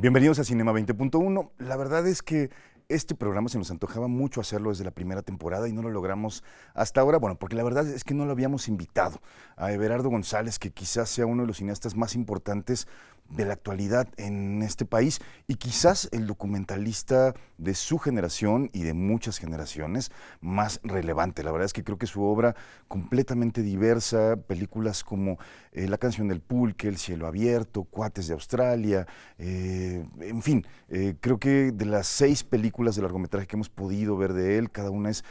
Bienvenidos a Cinema 20.1. La verdad es que este programa se nos antojaba mucho hacerlo desde la primera temporada y no lo logramos hasta ahora. Bueno, porque la verdad es que no lo habíamos invitado a Everardo González, que quizás sea uno de los cineastas más importantes de la actualidad en este país y quizás el documentalista de su generación y de muchas generaciones más relevante. La verdad es que creo que su obra completamente diversa, películas como eh, La canción del pulque, El cielo abierto, Cuates de Australia, eh, en fin, eh, creo que de las seis películas de largometraje que hemos podido ver de él, cada una es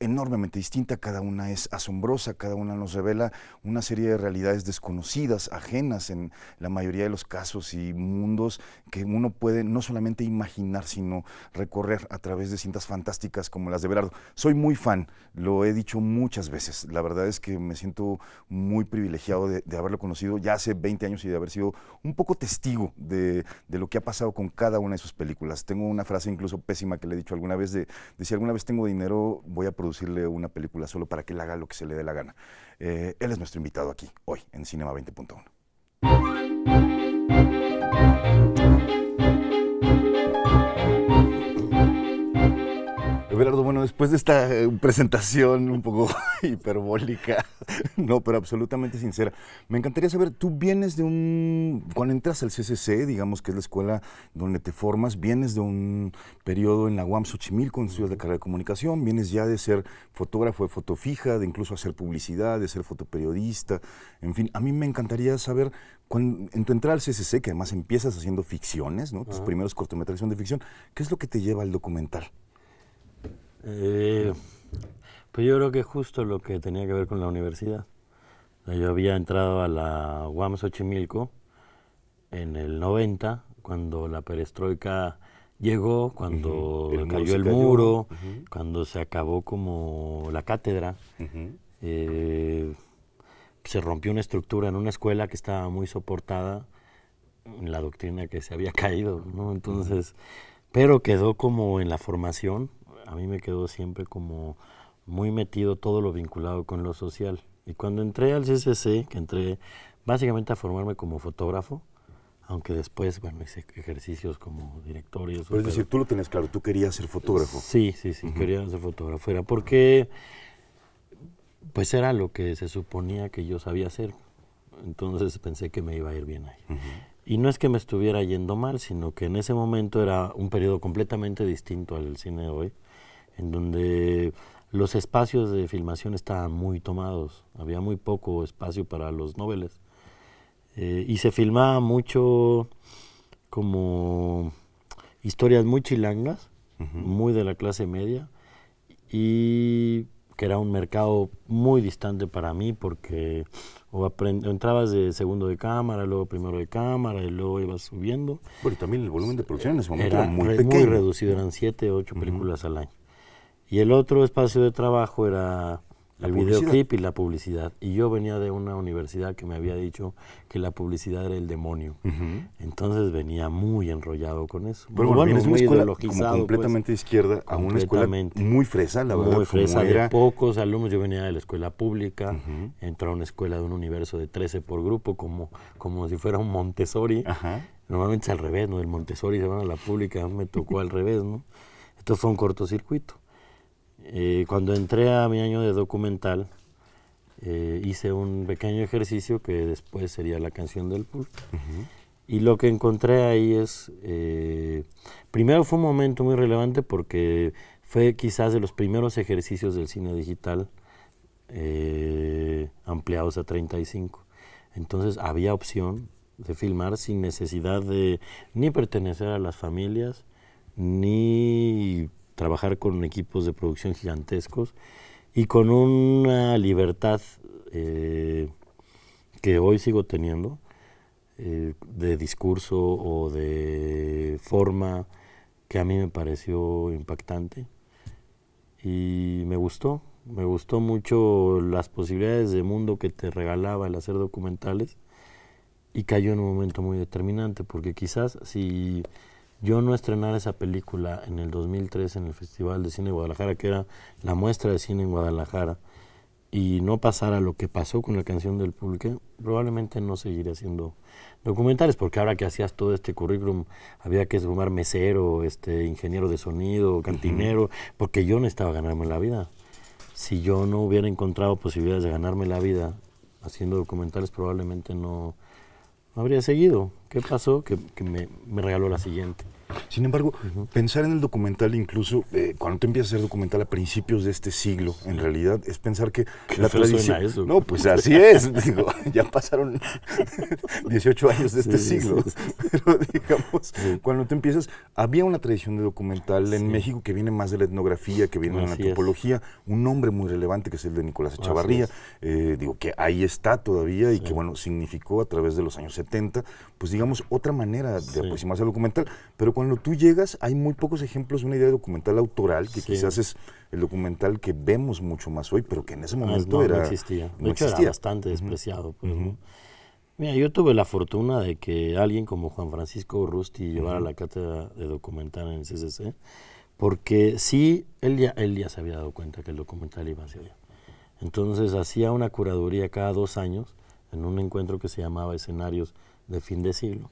enormemente distinta, cada una es asombrosa, cada una nos revela una serie de realidades desconocidas, ajenas en la mayoría de los casos y mundos que uno puede no solamente imaginar, sino recorrer a través de cintas fantásticas como las de Berardo. Soy muy fan, lo he dicho muchas veces, la verdad es que me siento muy privilegiado de, haberlo conocido ya hace 20 años y de haber sido un poco testigo de, lo que ha pasado con cada una de sus películas. Tengo una frase incluso pésima que le he dicho alguna vez de, de si alguna vez tengo dinero voy a producir producirle una película solo para que él haga lo que se le dé la gana. Eh, él es nuestro invitado aquí, hoy, en Cinema 20.1. Abelardo, bueno, después de esta eh, presentación un poco hiperbólica, no, pero absolutamente sincera, me encantaría saber, tú vienes de un, cuando entras al CCC, digamos que es la escuela donde te formas, vienes de un periodo en la UAM Xochimilco, con estudios de carrera de comunicación, vienes ya de ser fotógrafo de foto fija, de incluso hacer publicidad, de ser fotoperiodista, en fin, a mí me encantaría saber, cuando, en tu entrada al CCC, que además empiezas haciendo ficciones, ¿no? Tus primeros cortometrajes son de ficción, ¿qué es lo que te lleva al documental? Eh, pues yo creo que justo lo que tenía que ver con la universidad. Yo había entrado a la UAM Xochimilco en el 90, cuando la perestroika llegó, cuando cayó el muro, cuando se acabó como la cátedra. Eh, se rompió una estructura en una escuela que estaba muy soportada en la doctrina que se había caído, ¿no? Entonces, pero quedó como en la formación a mí me quedó siempre como muy metido todo lo vinculado con lo social. Y cuando entré al CCC, que entré básicamente a formarme como fotógrafo, aunque después, bueno, hice ejercicios como directorios. Pero es decir, tú lo tienes claro, tú querías ser fotógrafo. Sí, sí, sí, quería ser fotógrafo. Era porque, pues era lo que se suponía que yo sabía hacer. Entonces pensé que me iba a ir bien ahí. Y no es que me estuviera yendo mal, sino que en ese momento era un periodo completamente distinto al cine de hoy en donde los espacios de filmación estaban muy tomados, había muy poco espacio para los noveles. Eh, y se filmaba mucho como historias muy chilangas, muy de la clase media, y que era un mercado muy distante para mí porque o, entrabas de segundo de cámara, luego primero de cámara y luego ibas subiendo. Bueno, y también el volumen de producción en ese eh, momento era, muy muy reducido, eran siete, ocho películas al año. Y el otro espacio de trabajo era el videoclip y la publicidad. Y yo venía de una universidad que me había dicho que la publicidad era el demonio. Entonces venía muy enrollado con eso. Pero bueno, es una escuela como pues. completamente izquierda a una escuela muy fresa, la verdad. Muy fresa, era... pocos alumnos. Yo venía de la escuela pública, entré a una escuela de un universo de 13 por grupo, como, como si fuera un Montessori. Normalmente es al revés, ¿no? El Montessori se van a la pública, me tocó al revés, ¿no? Entonces fue un cortocircuito. Eh, cuando entré a mi año de documental, eh, hice un pequeño ejercicio que después sería la canción del pulpo. Y lo que encontré ahí es, eh, primero fue un momento muy relevante porque fue quizás de los primeros ejercicios del cine digital ampliados a 35. Entonces había opción de filmar sin necesidad de ni pertenecer a las familias, ni trabajar con equipos de producción gigantescos y con una libertad eh, que hoy sigo teniendo eh, de discurso o de forma que a mí me pareció impactante y me gustó, me gustó mucho las posibilidades de mundo que te regalaba el hacer documentales y cayó en un momento muy determinante porque quizás si yo no estrenar esa película en el 2003 en el Festival de Cine de Guadalajara, que era la muestra de cine en Guadalajara, y no pasara lo que pasó con la canción del público, probablemente no seguiría haciendo documentales, porque ahora que hacías todo este currículum, había que sumar mesero, este, ingeniero de sonido, cantinero, porque yo no estaba ganarme la vida. Si yo no hubiera encontrado posibilidades de ganarme la vida haciendo documentales, probablemente no, habría seguido. ¿Qué pasó? Que, me regaló la siguiente. Sin embargo, pensar en el documental, incluso eh, cuando te empiezas a hacer documental a principios de este siglo, en realidad es pensar que la tradición. No, pues así es. digo, ya pasaron 18 años de este siglo. Pero digamos, cuando te empiezas, había una tradición de documental en México que viene más de la etnografía, que viene de la antropología. Un nombre muy relevante que es el de Nicolás Echavarría. Eh, digo, que ahí está todavía y que, bueno, significó a través de los años 70, pues digamos, otra manera de aproximarse al documental. Pero cuando tú llegas, hay muy pocos ejemplos de una idea de documental autoral, que quizás es el documental que vemos mucho más hoy, pero que en ese ah, momento no, era, no existía. Pues, no existía. bastante despreciado. Mira, yo tuve la fortuna de que alguien como Juan Francisco Rusti llevara la cátedra de documental en el CCC, porque sí, él ya, él ya se había dado cuenta que el documental iba hacia allá. Entonces hacía una curaduría cada dos años en un encuentro que se llamaba Escenarios de fin de siglo,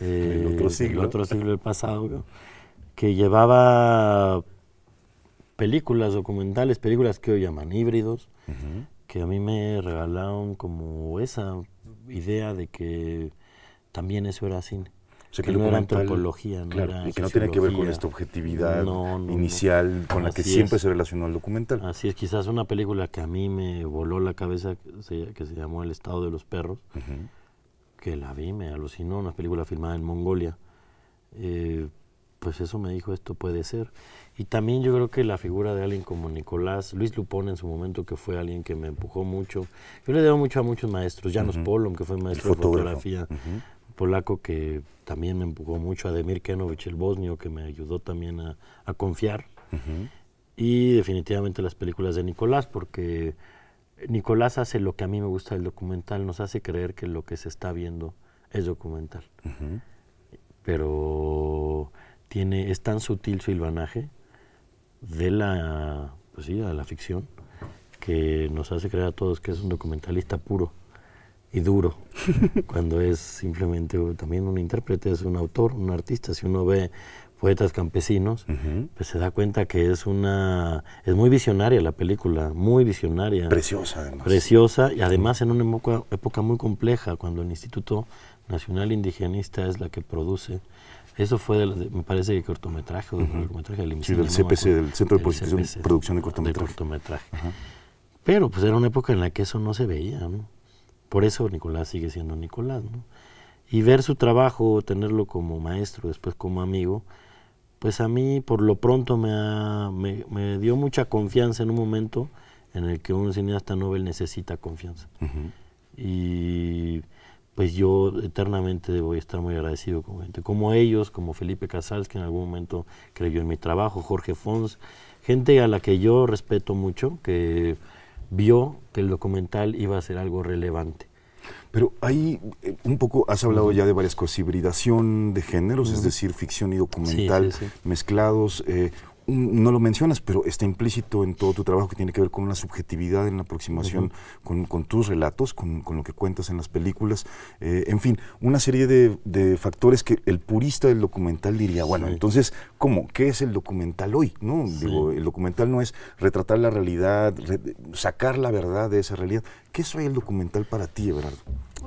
el eh, otro siglo, el otro siglo del pasado, que llevaba películas documentales, películas que hoy llaman híbridos, que a mí me regalaron como esa idea de que también eso era cine. O que, no era antropología, no era y que no tiene que ver con esta objetividad inicial con la que siempre se relacionó el documental. Así es, quizás una película que a mí me voló la cabeza que se, llamó El Estado de los Perros, que la vi, me alucinó, una película filmada en Mongolia, eh, pues eso me dijo, esto puede ser. Y también yo creo que la figura de alguien como Nicolás, Luis Lupón en su momento, que fue alguien que me empujó mucho. Yo le debo mucho a muchos maestros, Janos uh que fue maestro de fotografía, polaco que también me empujó mucho, a Demir Kenovich, el bosnio, que me ayudó también a, confiar. Y definitivamente las películas de Nicolás, porque Nicolás hace lo que a mí me gusta del documental, nos hace creer que lo que se está viendo es documental. Pero tiene, es tan sutil su hilvanaje de la, pues sí, de la ficción que nos hace creer a todos que es un documentalista puro y duro, cuando es simplemente también un intérprete, es un autor, un artista. Si uno ve poetas campesinos, pues se da cuenta que es una es muy visionaria la película, muy visionaria. Preciosa además. Preciosa y además en una época, muy compleja cuando el Instituto Nacional Indigenista es la que produce eso fue, de, me parece, de cortometraje, o de cortometraje del Sí, del CPC, del Centro de Producción de Cortometraje. cortometraje. Pero pues era una época en la que eso no se veía, ¿no? Por eso Nicolás sigue siendo Nicolás, ¿no? Y ver su trabajo, tenerlo como maestro, después como amigo, pues a mí por lo pronto me, me, dio mucha confianza en un momento en el que un cineasta Nobel necesita confianza. Y pues yo eternamente voy a estar muy agradecido con gente, como ellos, como Felipe Casals, que en algún momento creyó en mi trabajo, Jorge Fons, gente a la que yo respeto mucho, que vio que el documental iba a ser algo relevante. Pero ahí eh, un poco has hablado ya de varias cosas, hibridación de géneros, es decir, ficción y documental mezclados, eh, Mm, no lo mencionas, pero está implícito en todo tu trabajo que tiene que ver con la subjetividad en la aproximación con, tus relatos, con, lo que cuentas en las películas, eh, en fin, una serie de, factores que el purista del documental diría, bueno, entonces, ¿cómo? ¿Qué es el documental hoy? ¿No? Digo, el documental no es retratar la realidad, sacar la verdad de esa realidad. ¿Qué es el documental para ti, Eberardo?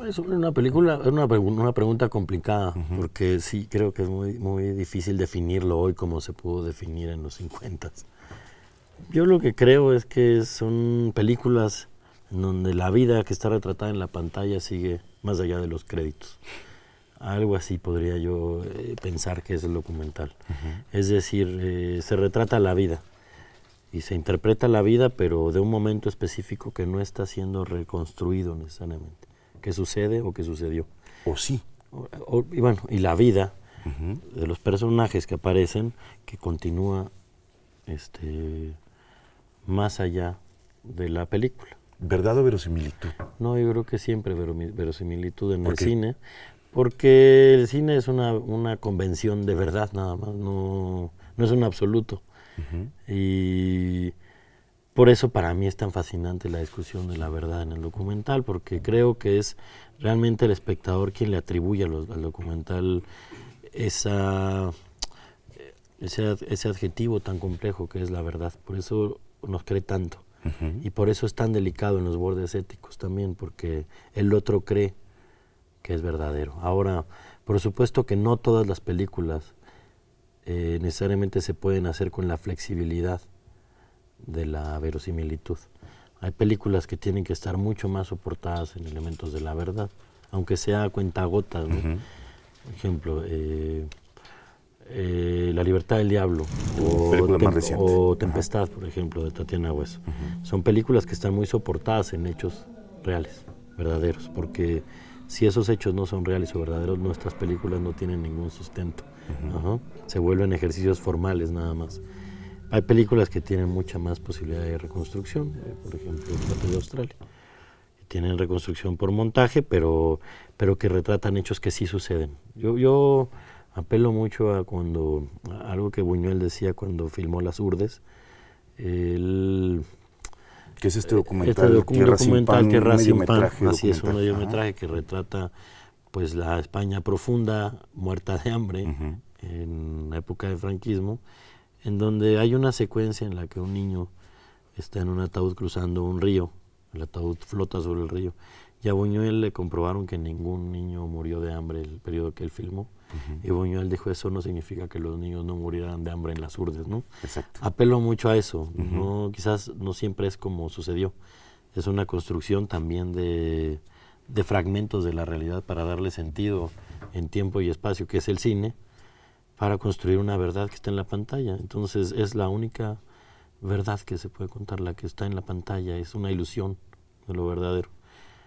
Es una película, una, una pregunta complicada, porque sí creo que es muy, muy difícil definirlo hoy como se pudo definir en los 50. Yo lo que creo es que son películas en donde la vida que está retratada en la pantalla sigue más allá de los créditos. Algo así podría yo eh, pensar que es el documental. Es decir, eh, se retrata la vida y se interpreta la vida, pero de un momento específico que no está siendo reconstruido necesariamente que sucede o que sucedió. O sí. y bueno, y la vida de los personajes que aparecen que continúa este, más allá de la película. ¿Verdad o verosimilitud? No, yo creo que siempre verosimilitud en el cine, porque el cine es una, convención de verdad nada más, no, no es un absoluto. Y por eso para mí es tan fascinante la discusión de la verdad en el documental, porque creo que es realmente el espectador quien le atribuye al documental eh, ese, ese, adjetivo tan complejo que es la verdad. Por eso nos cree tanto. Y por eso es tan delicado en los bordes éticos también, porque el otro cree que es verdadero. Ahora, por supuesto que no todas las películas eh, necesariamente se pueden hacer con la flexibilidad de la verosimilitud. Hay películas que tienen que estar mucho más soportadas en elementos de la verdad, aunque sea a cuentagotas. Por ejemplo, eh, eh, La libertad del diablo oh, o, Tempestad, por ejemplo, de Tatiana Hueso. Son películas que están muy soportadas en hechos reales, verdaderos, porque si esos hechos no son reales o verdaderos, nuestras películas no tienen ningún sustento. Se vuelven ejercicios formales nada más. Hay películas que tienen mucha más posibilidad de reconstrucción, eh, por ejemplo, El de Australia. tienen reconstrucción por montaje, pero, pero que retratan hechos que sí suceden. Yo, yo apelo mucho a cuando algo que Buñuel decía cuando filmó Las Urdes. ¿Qué es este eh, documental? Este Tierra documental sin pan, Así es, un mediometraje que retrata pues la España profunda, muerta de hambre, en la época del franquismo, en donde hay una secuencia en la que un niño está en un ataúd cruzando un río, el ataúd flota sobre el río, y a Buñuel le comprobaron que ningún niño murió de hambre el periodo que él filmó. Y Buñuel dijo, eso no significa que los niños no murieran de hambre en las urdes, ¿no? Apelo mucho a eso, no, quizás no siempre es como sucedió. Es una construcción también de, de fragmentos de la realidad para darle sentido en tiempo y espacio, que es el cine, para construir una verdad que está en la pantalla. Entonces es la única verdad que se puede contar, la que está en la pantalla, es una ilusión de lo verdadero.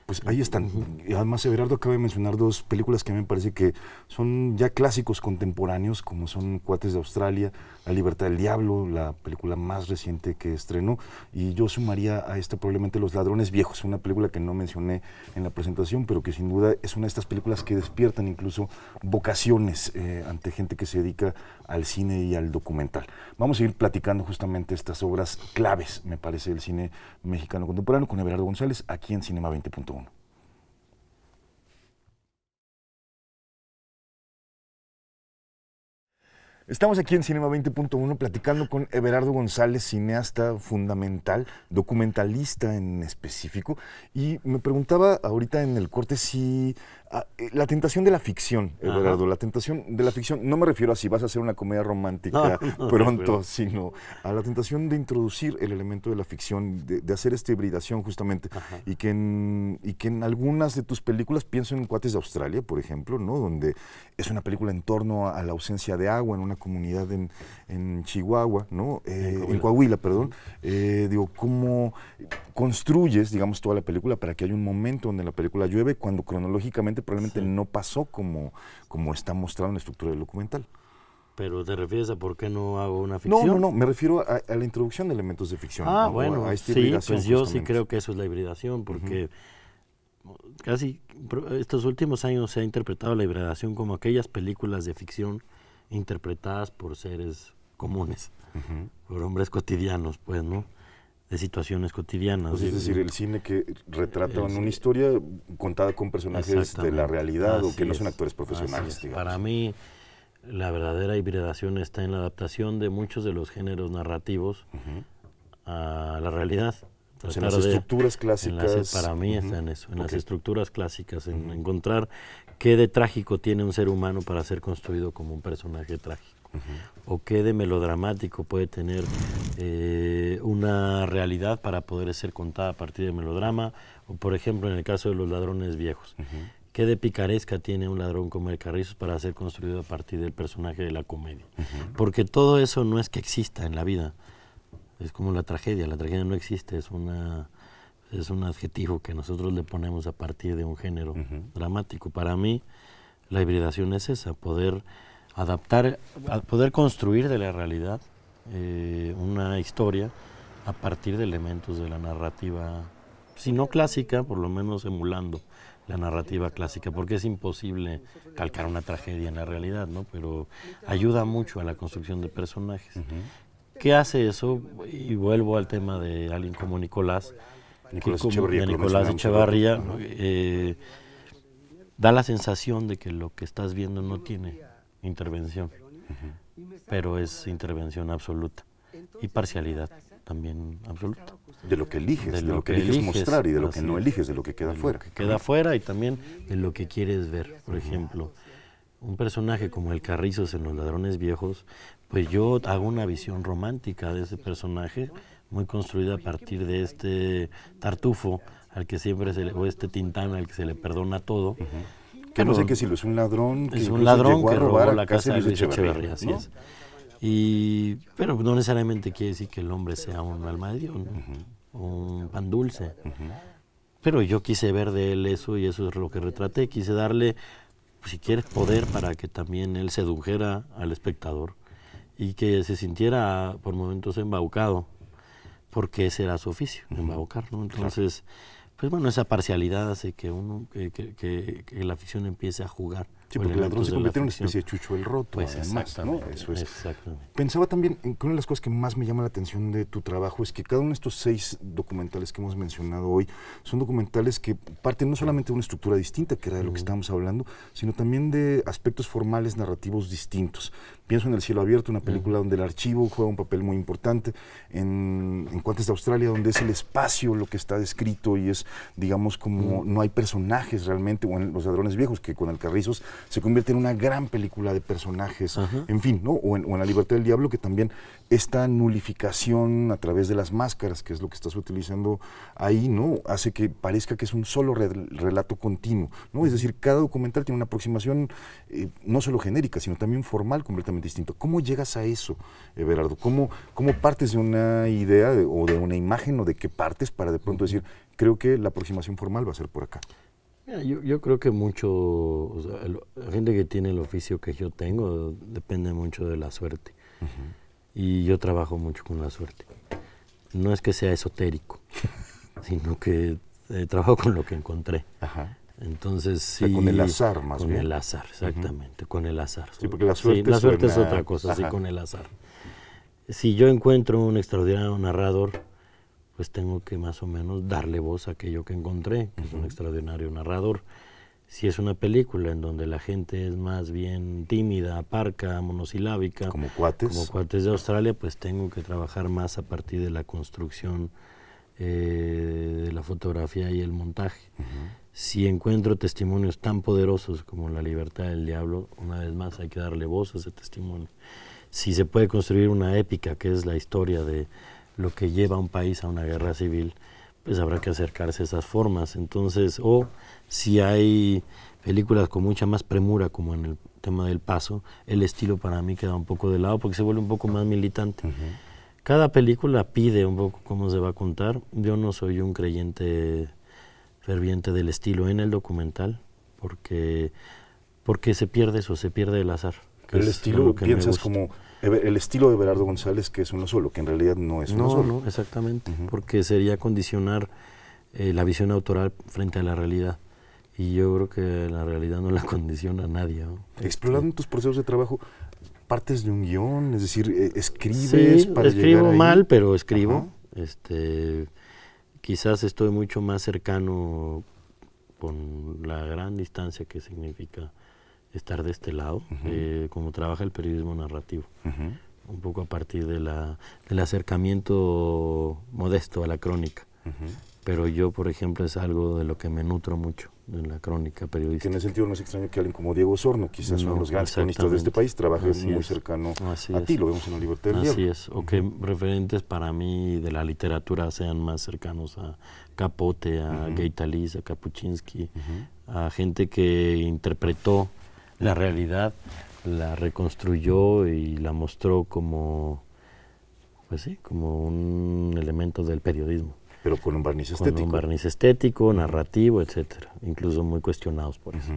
Pues ahí están. Además, Everardo acaba de mencionar dos películas que a mí me parece que son ya clásicos contemporáneos, como son Cuates de Australia, la Libertad del Diablo, la película más reciente que estrenó. Y yo sumaría a esta probablemente Los Ladrones Viejos, una película que no mencioné en la presentación, pero que sin duda es una de estas películas que despiertan incluso vocaciones eh, ante gente que se dedica al cine y al documental. Vamos a ir platicando justamente estas obras claves, me parece, del cine mexicano contemporáneo con Everardo González aquí en Cinema 20.1. Estamos aquí en Cinema 20.1 platicando con Everardo González, cineasta fundamental, documentalista en específico, y me preguntaba ahorita en el corte si ah, eh, la tentación de la ficción, Everardo, la tentación de la ficción, no me refiero a si vas a hacer una comedia romántica pronto, sino a la tentación de introducir el elemento de la ficción, de, hacer esta hibridación justamente, y que, en, y que en algunas de tus películas, pienso en Cuates de Australia, por ejemplo, ¿no? donde es una película en torno a la ausencia de agua en una comunidad en, Chihuahua, ¿no? en, eh, Coahuila. perdón. Eh, digo, ¿cómo construyes, digamos, toda la película para que haya un momento donde la película llueve cuando cronológicamente probablemente no pasó como, como está mostrado en la estructura del documental? Pero te refieres a por qué no hago una ficción. No, no, no, me refiero a, la introducción de elementos de ficción. Ah, bueno, a esta sí, pues yo sí creo que eso es la hibridación, porque casi estos últimos años se ha interpretado la hibridación como aquellas películas de ficción interpretadas por seres comunes, por hombres cotidianos, pues, ¿no? De situaciones cotidianas. Pues, es decir, el cine que retrata una historia contada con personajes de la realidad o que no son actores profesionales. Para mí, la verdadera hibridación está en la adaptación de muchos de los géneros narrativos a la realidad. en las estructuras clásicas. para mí está en eso, en las estructuras clásicas, en encontrar ¿Qué de trágico tiene un ser humano para ser construido como un personaje trágico? ¿O qué de melodramático puede tener eh, una realidad para poder ser contada a partir de melodrama? O, por ejemplo, en el caso de los ladrones viejos. ¿Qué de picaresca tiene un ladrón como el Carrizos para ser construido a partir del personaje de la comedia? Porque todo eso no es que exista en la vida. Es como la tragedia. La tragedia no existe, es una es un adjetivo que nosotros le ponemos a partir de un género dramático. Para mí, la hibridación es esa, poder adaptar, poder construir de la realidad eh, una historia a partir de elementos de la narrativa, si no clásica, por lo menos emulando la narrativa clásica, porque es imposible calcar una tragedia en la realidad, ¿no? Pero ayuda mucho a la construcción de personajes. ¿Qué hace eso? Y vuelvo al tema de alguien como Nicolás, Nicolás Echevarría, eh, da la sensación de que lo que estás viendo no tiene intervención, pero es intervención absoluta y parcialidad también absoluta. De lo que eliges, de, lo, que, eliges, mostrar y de lo que no eliges, de lo que queda fuera. que queda fuera y también de lo que quieres ver. Por ejemplo, un personaje como el Carrizos en Los Ladrones Viejos, pues yo hago una visión romántica de ese personaje muy construida a partir de este tartufo al que siempre se o este tintán al que se le perdona todo. Que no sé qué si lo es un ladrón. Que es un ladrón que robó la casa de Luis Echeverría, así es. Y, pero no necesariamente quiere decir que el hombre sea un alma de Dios, un pan dulce. Pero yo quise ver de él eso y eso es lo que retraté. Quise darle, si quieres, poder para que también él sedujera al espectador y que se sintiera por momentos embaucado porque ese era su oficio, uh -huh. ¿no? Entonces, pues bueno, esa parcialidad hace que uno, que, que, la afición empiece a jugar Sí, porque el ladrón se convirtió en una especie de chucho el roto, pues además, ¿no? Eso es. Pensaba también en que una de las cosas que más me llama la atención de tu trabajo es que cada uno de estos seis documentales que hemos mencionado hoy son documentales que parten no solamente de una estructura distinta, que era de lo que estábamos hablando, sino también de aspectos formales narrativos distintos. Pienso en El cielo abierto, una película donde el archivo juega un papel muy importante, en, en Cuantas de Australia, donde es el espacio lo que está descrito y es, digamos, como no hay personajes realmente, o en Los Ladrones Viejos, que con el Alcarrizos se convierte en una gran película de personajes, en fin, ¿no? O en, La Libertad del Diablo, que también esta nulificación a través de las máscaras, que es lo que estás utilizando ahí, ¿no? Hace que parezca que es un solo relato continuo, ¿no? Es decir, cada documental tiene una aproximación eh, no solo genérica, sino también formal completamente distinta. ¿Cómo llegas a eso, Everardo? ¿Cómo, partes de una idea o de una imagen o de qué partes para de pronto decir, creo que la aproximación formal va a ser por acá? Yo, yo, creo que mucho, la gente que tiene el oficio que yo tengo depende mucho de la suerte. Y yo trabajo mucho con la suerte. No es que sea esotérico, sino que eh, trabajo con lo que encontré. Entonces con el azar más bien. Con el azar, exactamente, con el azar. Sí, porque la suerte, es otra cosa, sí, con el azar. Si yo encuentro un extraordinario narrador, pues tengo que más o menos darle voz a aquello que encontré, que es un extraordinario narrador. Si es una película en donde la gente es más bien tímida, aparca, monosilábica, como cuates, como cuates de Australia, pues tengo que trabajar más a partir de la construcción eh, de la fotografía y el montaje. Si encuentro testimonios tan poderosos como La libertad del diablo, una vez más hay que darle voz a ese testimonio. Si se puede construir una épica, que es la historia de lo que lleva a un país a una guerra civil, pues habrá que acercarse a esas formas. Entonces, o si hay películas con mucha más premura, como en el tema del paso, el estilo para mí queda un poco de lado porque se vuelve un poco más militante. Cada película pide un poco cómo se va a contar. Yo no soy un creyente ferviente del estilo en el documental porque, porque se pierde eso, se pierde el azar. el estilo, lo que piensas como el estilo de Berardo González que es uno solo, que en realidad no es uno no, solo. No, exactamente, porque sería condicionar eh, la visión autoral frente a la realidad. Y yo creo que la realidad no la condiciona a nadie. Este, Explorando tus procesos de trabajo, partes de un guión, es decir, eh, escribes para escribo mal, pero escribo. Este, quizás estoy mucho más cercano con la gran distancia que significa estar de este lado, eh, como trabaja el periodismo narrativo. Un poco a partir de del acercamiento modesto a la crónica. Pero yo, por ejemplo, es algo de lo que me nutro mucho, en la crónica periodística. en ese sentido no es extraño que alguien como Diego Sorno, quizás uno de los grandes de este país, trabaje muy cercano a ti, lo vemos en la libertad Así es, o que referentes para mí de la literatura sean más cercanos a Capote, a Gaitalis, a Kapuczynski, a gente que interpretó la realidad, la reconstruyó y la mostró como, pues sí, como un elemento del periodismo. Pero con un barniz estético. Con un barniz estético, narrativo, etcétera. Incluso muy cuestionados por eso.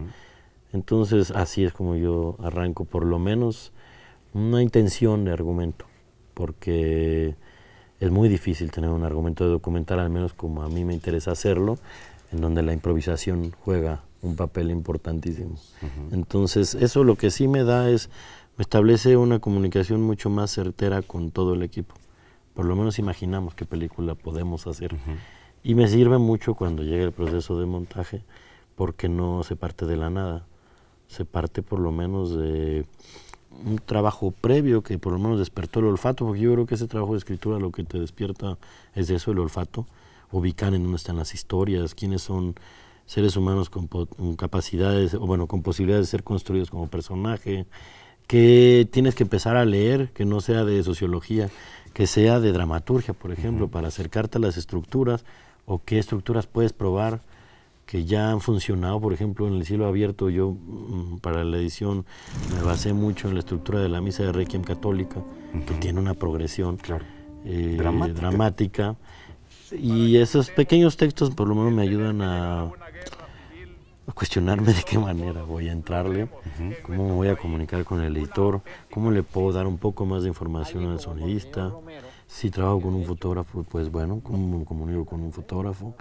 Entonces, así es como yo arranco, por lo menos, una intención de argumento. Porque es muy difícil tener un argumento de documental, al menos como a mí me interesa hacerlo, en donde la improvisación juega un papel importantísimo. Entonces, eso lo que sí me da es, me establece una comunicación mucho más certera con todo el equipo. Por lo menos imaginamos qué película podemos hacer. Y me sirve mucho cuando llega el proceso de montaje, porque no se parte de la nada. Se parte por lo menos de un trabajo previo que por lo menos despertó el olfato, porque yo creo que ese trabajo de escritura lo que te despierta es eso, el olfato, ubicar en dónde están las historias, quiénes son seres humanos con, capacidades, o bueno, con posibilidades de ser construidos como personaje, que tienes que empezar a leer, que no sea de sociología, que sea de dramaturgia, por ejemplo, para acercarte a las estructuras o qué estructuras puedes probar que ya han funcionado, por ejemplo, en el cielo abierto yo mm, para la edición me basé mucho en la estructura de la misa de Requiem católica, que tiene una progresión eh, dramática. y esos pequeños textos por lo menos me ayudan a a cuestionarme de qué manera voy a entrarle, cómo me voy a comunicar con el editor, cómo le puedo dar un poco más de información al sonidista. Si trabajo con un fotógrafo, pues bueno, cómo me comunico con un fotógrafo,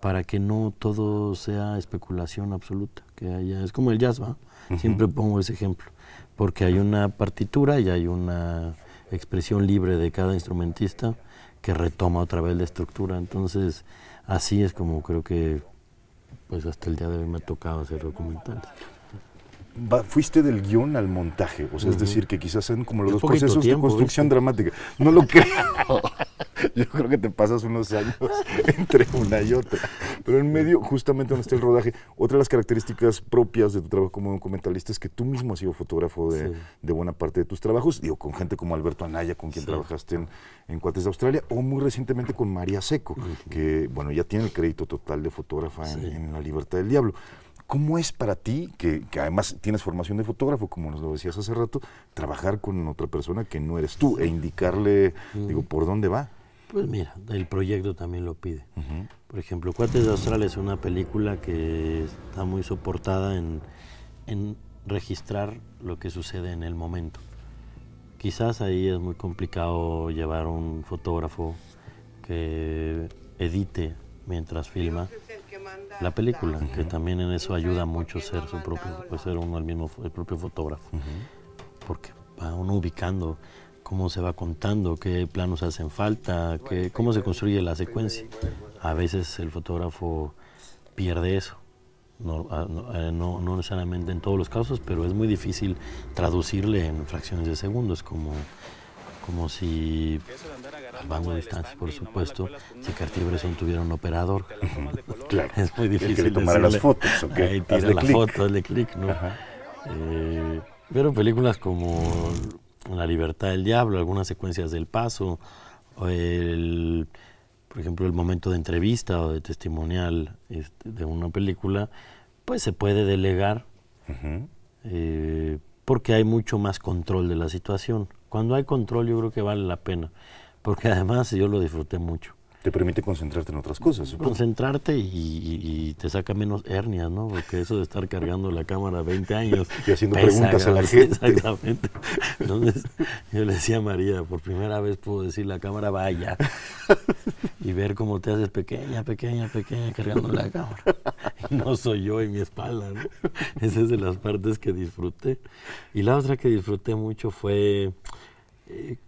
para que no todo sea especulación absoluta, que haya, es como el jazz, ¿va? Siempre pongo ese ejemplo, porque hay una partitura y hay una expresión libre de cada instrumentista que retoma otra vez la estructura, entonces así es como creo que pues hasta el día de hoy me ha tocado hacer documentales fuiste del guión al montaje, o sea, es decir, que quizás sean como los dos procesos de construcción dramática. No lo creo. Yo creo que te pasas unos años entre una y otra. Pero en medio, justamente donde está el rodaje, otra de las características propias de tu trabajo como documentalista es que tú mismo has sido fotógrafo de, de buena parte de tus trabajos, digo, con gente como Alberto Anaya, con quien trabajaste en, Cuates de Australia, o muy recientemente con María Seco, que, bueno, ya tiene el crédito total de fotógrafa en, en La Libertad del Diablo. ¿Cómo es para ti, que, además tienes formación de fotógrafo, como nos lo decías hace rato, trabajar con otra persona que no eres tú e indicarle, digo, por dónde va? Pues mira, el proyecto también lo pide. Por ejemplo, Cuates de Austral es una película que está muy soportada en, en registrar lo que sucede en el momento. Quizás ahí es muy complicado llevar un fotógrafo que edite mientras filma la película, que también en eso ayuda mucho ser su propio, pues, ser uno el mismo, el propio fotógrafo, porque va uno ubicando cómo se va contando, qué planos hacen falta, qué, cómo se construye la secuencia. A veces el fotógrafo pierde eso. No, ah, eh, no, necesariamente en todos los casos, pero es muy difícil traducirle en fracciones de segundos, como, como si al banco de distancia, por supuesto, si Cartier Bresson tuviera un operador, claro, es muy difícil. tomar las fotos, ¿o la foto, clic, ¿no? Eh, pero películas como La libertad del diablo, algunas secuencias del paso, el, por ejemplo, el momento de entrevista o de testimonial este, de una película, pues se puede delegar. Eh, porque hay mucho más control de la situación. Cuando hay control yo creo que vale la pena porque además yo lo disfruté mucho. Te permite concentrarte en otras cosas. Concentrarte y, te saca menos hernias, ¿no? Porque eso de estar cargando la cámara 20 años. y haciendo preguntas a la gente. Exactamente. Entonces, yo le decía a María, por primera vez puedo decir la cámara vaya. y ver cómo te haces pequeña, pequeña, pequeña, cargando la cámara. no soy yo y mi espalda, ¿no? Esa es de las partes que disfruté. Y la otra que disfruté mucho fue. Eh,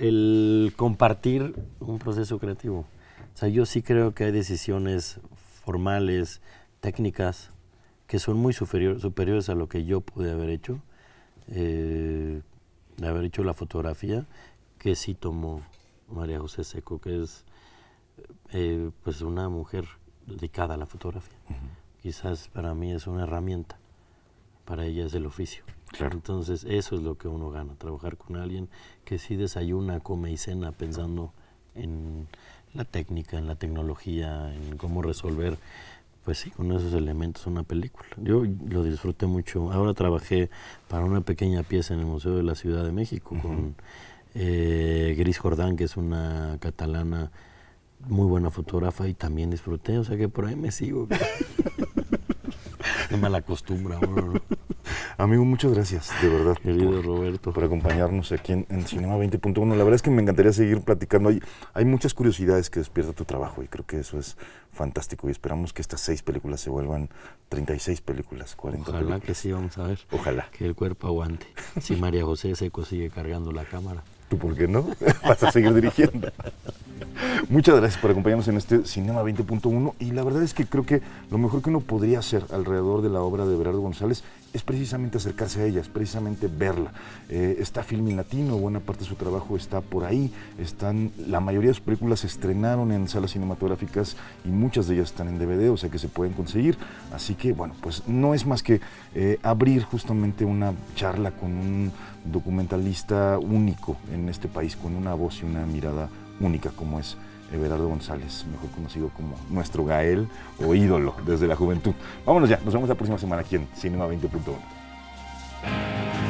el compartir un proceso creativo. O sea, yo sí creo que hay decisiones formales, técnicas, que son muy superiores a lo que yo pude haber hecho, de eh, haber hecho la fotografía, que sí tomó María José Seco, que es eh, pues una mujer dedicada a la fotografía. Quizás para mí es una herramienta, para ella es el oficio. Entonces, eso es lo que uno gana, trabajar con alguien que sí desayuna, come y cena pensando en la técnica, en la tecnología, en cómo resolver, pues sí, con esos elementos una película. Yo lo disfruté mucho. Ahora trabajé para una pequeña pieza en el Museo de la Ciudad de México con eh, Gris Jordán, que es una catalana muy buena fotógrafa y también disfruté, o sea que por ahí me sigo. no mala costumbre, acostumbra, Amigo, muchas gracias, de verdad. Querido por, Roberto. Por acompañarnos aquí en, Cinema 20.1. La verdad es que me encantaría seguir platicando. Hay, muchas curiosidades que despierta tu trabajo y creo que eso es fantástico y esperamos que estas seis películas se vuelvan 36 películas, 40 Ojalá que sí, vamos a ver. Ojalá. Que el cuerpo aguante. Si María José Seco sigue cargando la cámara. ¿Tú por qué no? Vas a seguir dirigiendo. Muchas gracias por acompañarnos en este Cinema 20.1 y la verdad es que creo que lo mejor que uno podría hacer alrededor de la obra de Berardo González es precisamente acercarse a ella, es precisamente verla. Eh, está filming Latino, buena parte de su trabajo está por ahí. Están, la mayoría de sus películas se estrenaron en salas cinematográficas y muchas de ellas están en DVD, o sea que se pueden conseguir. Así que, bueno, pues no es más que eh, abrir justamente una charla con un documentalista único en este país, con una voz y una mirada única como es Everardo González, mejor conocido como nuestro Gael o ídolo desde la juventud. Vámonos ya, nos vemos la próxima semana aquí en Cinema 20.1.